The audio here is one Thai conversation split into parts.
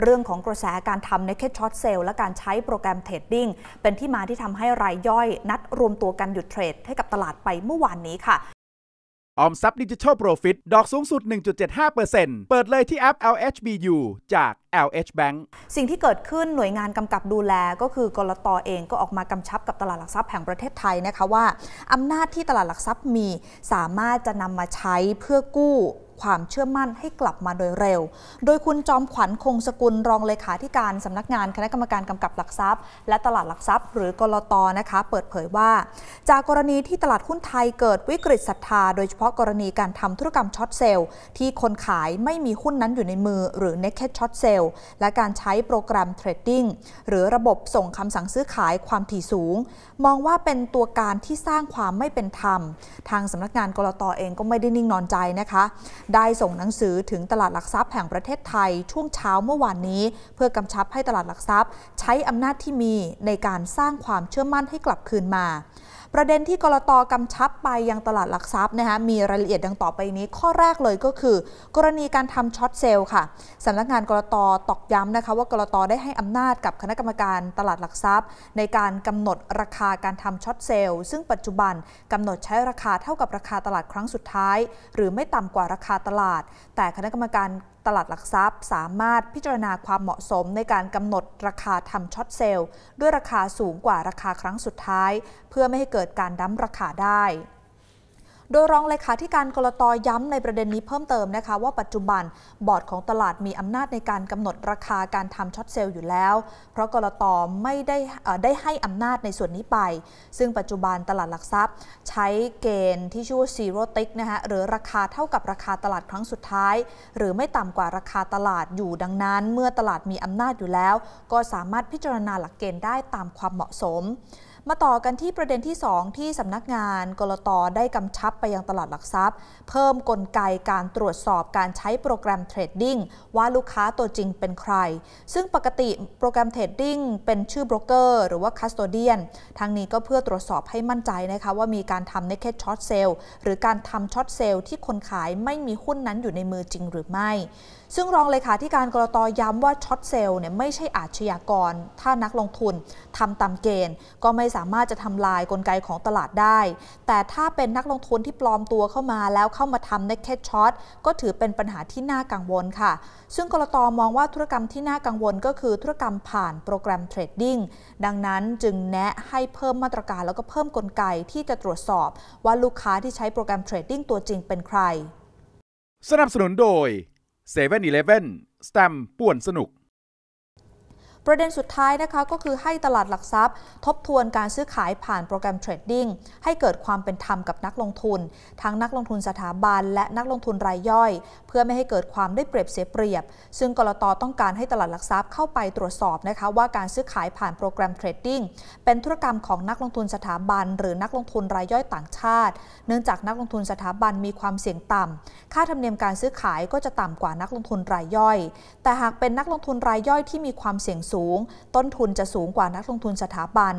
เรื่องของกระแสการทำ naked short sale และการใช้โปรแกรมเทรดดิ้งเป็นที่มาที่ทำให้รายย่อย นัดรวมตัวกันหยุดเทรด ให้กับตลาดไปเมื่อวานนี้ค่ะ ออมทรัพย์ดิจิทัลโปรฟิตดอกสูงสุด 1.75%เปิดเลยที่แอป LHBU จาก LH Bank สิ่งที่เกิดขึ้นหน่วยงานกำกับดูแล ก็คือกรตอเองก็ออกมากำชับกับตลาดหลักทรัพย์แห่งประเทศไทยนะคะว่าอำนาจที่ตลาดหลักทรัพย์มีสามารถจะนำมาใช้เพื่อกู้ความเชื่อมั่นให้กลับมาโดยเร็ว โดยคุณจอมขวัญคงสกุลรองเลขาธิการสำนักงานคณะกรรมการกำกับหลักทรัพย์ และตลาดหลักทรัพย์หรือกรตนะคะเปิดเผยว่า จากกรณีที่ตลาดหุ้นไทย เกิดวิกฤตศรัทธา โดยเฉพาะกรณีการทำธุรกรรมช็อตเซลล์ ที่คนขายไม่มีหุ้นนั้นอยู่ในมือหรือ n ็ k เก็ตช็อตเซล็วและการใช้โปรแกรมเทรดดิ้งหรือระบบส่งคำสั่งซื้อขายความถี่สูง มองว่าเป็นตัวการที่สร้างความไม่เป็นธรรม ทางสำนักงานกรตอเองก็ไม่ได้นิ่งนอนใจนะคะ ได้ส่งหนังสือถึงตลาดหลักทรัพย์แห่งประเทศไทยช่วงเช้าเมื่อวานนี้ เพื่อกำชับให้ตลาดหลักทรัพย์ ใช้อำนาจที่มีในการสร้างความเชื่อมั่นให้กลับคืนมาประเด็นที่กรตกำชับไปยังตลาดหลักทรัพย์นะคะมีรายละเอียดดังต่อไปนี้ ข้อแรกเลยก็คือ กรณีการทำช็อตเซลล์ค่ะสำนักงานกรตตอกย้ำนะคะ ว่ากรตได้ให้อำนาจกับคณะกรรมการตลาดหลักทรัพย์ ในการกำหนดราคาการทำช็อตเซลล์ซึ่งปัจจุบันกำหนดใช้ราคาเท่ากับราคาตลาดครั้งสุดท้าย หรือไม่ต่ำกว่าราคาตลาด แต่คณะกรรมการตลาดหลักทรัพย์สามารถพิจารณาความเหมาะสมในการกำหนดราคาทำช็อตเซลล์ด้วยราคาสูงกว่าราคาครั้งสุดท้าย เพื่อไม่ให้เกิดการดั้มราคาได้โดยรองเลขาธิการกรตย้ำในประเด็นนี้เพิ่มเติมนะคะว่าปัจจุบันบอร์ดของตลาดมีอำนาจในการกำหนดราคาการทำช็อตเซลล์อยู่แล้วเพราะกรตไม่ได้ได้ให้อำนาจในส่วนนี้ไป ซึ่งปัจจุบันตลาดหลักทรัพย์ ใช้เกณฑ์ที่ชื่อว่าซีโรติกนะคะหรือราคาเท่ากับราคาตลาดครั้งสุดท้าย หรือไม่ต่ำกว่าราคาตลาดอยู่ดังนั้น เมื่อตลาดมีอำนาจอยู่แล้ว ก็สามารถพิจารณาหลักเกณฑ์ได้ตามความเหมาะสมมาต่อกันที่ประเด็นที่ 2 ที่สำนักงานกรตได้กำชับไปยังตลาดหลักทรัพย์ เพิ่มกลไกการตรวจสอบการใช้โปรแกรมเทรดดิ้งว่าลูกค้าตัวจริงเป็นใคร ซึ่งปกติโปรแกรมเทรดดิ้งเป็นชื่อโบรกเกอร์หรือว่าคัสโตเดียนทางนี้ก็เพื่อตรวจสอบให้มั่นใจนะคะว่ามีการทำในเคสช็อตเซลล์หรือการทำช็อตเซลล์ที่คนขายไม่มีหุ้นนั้นอยู่ในมือจริงหรือไม่ ซึ่งรองเลขาธิการกรตย้ำว่าช็อตเซลล์เนี่ยไม่ใช่อาชญากร ถ้านักลงทุนทำตามเกณฑ์ ก็ไม่สามารถจะทำลายกลไกของตลาดได้ แต่ถ้าเป็นนักลงทุนที่ปลอมตัวเข้ามา แล้วเข้ามาทำในแคชช h o r ก็ถือเป็นปัญหาที่น่ากังวลค่ะ ซึ่งกรตมองว่าธุรกรรมที่น่ากังวล ก็คือธุรกรรมผ่านโปรแกรมเทรดดิ้ง ดังนั้นจึงแนะให้เพิ่มมาตรการ แล้วก็เพิ่มกลไกที่จะตรวจสอบ ว่าลูกค้าที่ใช้โปรแกรมเทรดดิ้งตัวจริงเป็นใคร สนับสนุนโดย7 e เ e ่ e อีเลฟเว่นสแตมป่วนสนุกประเด็นสุดท้ายนะคะก็คือให้ตลาดหลักทรัพย์ ทบทวนการซื้อขายผ่านโปรแกรมเทรดดิ้งให้เกิดความเป็นธรรมกับนักลงทุน ทั้งนักลงทุนสถาบัน และนักลงทุนรายย่อย เพื่อไม่ให้เกิดความได้เปรียบเสียเปรียบ ซึ่งกรตต้องการให้ตลาดหลักทรัพย์เข้าไปตรวจสอบนะคะว่าการซื้อขายผ่านโปรแกรมเทรดดิ้งเป็นธุรกรรมของนักลงทุนสถาบัน หรือนักลงทุนรายย่อยต่างชาติเนื่องจากนักลงทุนสถาบันมีความเสี่ยงต่ำค่าธรรมเนียมการซื้อขายก็จะต่ำกว่านักลงทุนรายย่อย แต่หากเป็นนักลงทุนรายย่อยที่มีความเสี่ยงสูงูงต้นทุนจะสูงกว่านักลงทุนสถาบัน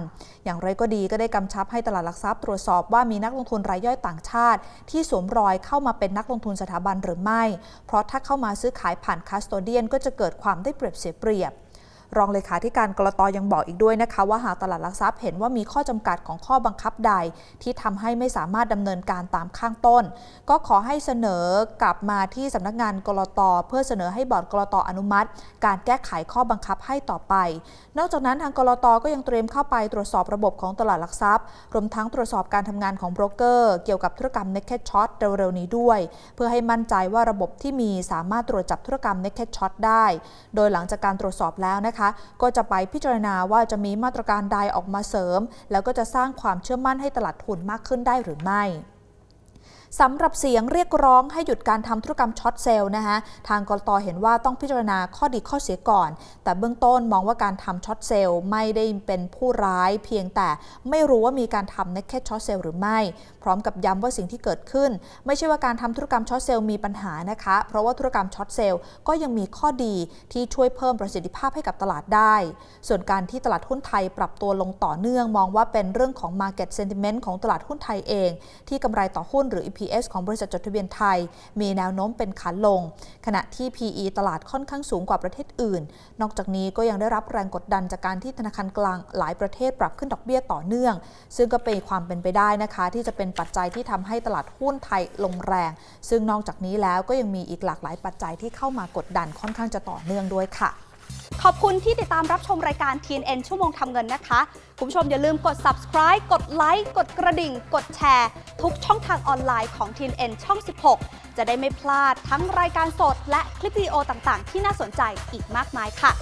อย่างไรก็ดีก็ได้กำชับให้ตลาดหลักทรัพย์ตรวจสอบว่ามีนักลงทุนรายย่อย ต่างชาติ ที่สวมรอยเข้ามาเป็นนักลงทุนสถาบันหรือไม่ เพราะถ้าเข้ามาซื้อขายผ่านคัสโตเดียน ก็จะเกิดความได้เปรียบเสียเปรียบรองเลขาธิการกรตยังบอกอีกด้วยนะคะ ว่าหากตลาดหลักทรัพย์เห็นว่ามีข้อจำกัดของข้อบังคับใดที่ทำให้ไม่สามารถดำเนินการตามข้างต้น ก็ขอให้เสนอกลับมาที่สำนักงานกรตเพื่อเสนอให้บอร์ดกรตอนุมัติ การแก้ไขข้อบังคับให้ต่อไป นอกจากนั้นทางกรตก็ยังเตรียมเข้าไปตรวจสอบระบบของตลาดหลักทรัพย์รวมทั้งตรวจสอบการทำงานของโบรกเกอร์เกี่ยวกับธุรกรรมเน็กเก็ตช็อตเร็วๆนี้ด้วยเพื่อให้มั่นใจว่าระบบที่มีสามารถตรวจจับธุรกรรมเน็กเก็ตช็อตได้ โดยหลังจากการตรวจสอบแล้วนะคะคะก็จะไปพิจารณาว่าจะมีมาตรการใดออกมาเสริม แล้วก็จะสร้างความเชื่อมั่นให้ตลาดทุนมากขึ้นได้หรือไม่สำหรับเสียงเรียกร้องให้หยุดการทำธุรกรรมช็อตเซลล์นะคะทางกรตเห็นว่าต้องพิจารณาข้อดีข้อเสียก่อน แต่เบื้องต้นมองว่าการทำช็อตเซลล์ไม่ได้เป็นผู้ร้ายเพียงแต่ไม่รู้ว่ามีการทำเน็ค่ช็อตเซลล์หรือไม่ พร้อมกับย้ำว่าสิ่งที่เกิดขึ้น ไม่ใช่ว่าการทำธุรกรรมช็อตเซลล์มีปัญหานะคะเพราะว่าธุรกรรมช็อตเซลล์ก็ยังมีข้อดีที่ช่วยเพิ่มประสิทธิภาพให้กับตลาดได้ ส่วนการที่ตลาดหุ้นไทยปรับตัวลงต่อเนื่อง มองว่าเป็นเรื่องของ market sentiment ของตลาดหุ้นไทยเอง ที่กำไรต่อหุ้นหรือ PS ของบริษัทจดทะเบียนไทย มีแนวโน้มเป็นขาลง ขณะที่ PE ตลาดค่อนข้างสูงกว่าประเทศอื่น นอกจากนี้ก็ยังได้รับแรงกดดันจากการที่ธนาคารกลางหลายประเทศปรับขึ้นดอกเบี้ยต่อเนื่อง ซึ่งก็เป็นความเป็นไปได้นะคะ ที่จะเป็นปัจจัยที่ทำให้ตลาดหุ้นไทยลงแรง ซึ่งนอกจากนี้แล้วก็ยังมีอีกหลากหลายปัจจัยที่เข้ามากดดันค่อนข้างจะต่อเนื่องด้วยค่ะขอบคุณที่ติดตามรับชมรายการ TNN ชั่วโมงทำเงินนะคะ คุณผู้ชมอย่าลืมกด subscribe กดไลค์ กดกระดิ่ง กดแชร์ทุกช่องทางออนไลน์ของ TNN ช่อง 16 จะได้ไม่พลาดทั้งรายการสดและคลิปวิดีโอต่าง ๆ ที่น่าสนใจอีกมากมายค่ะ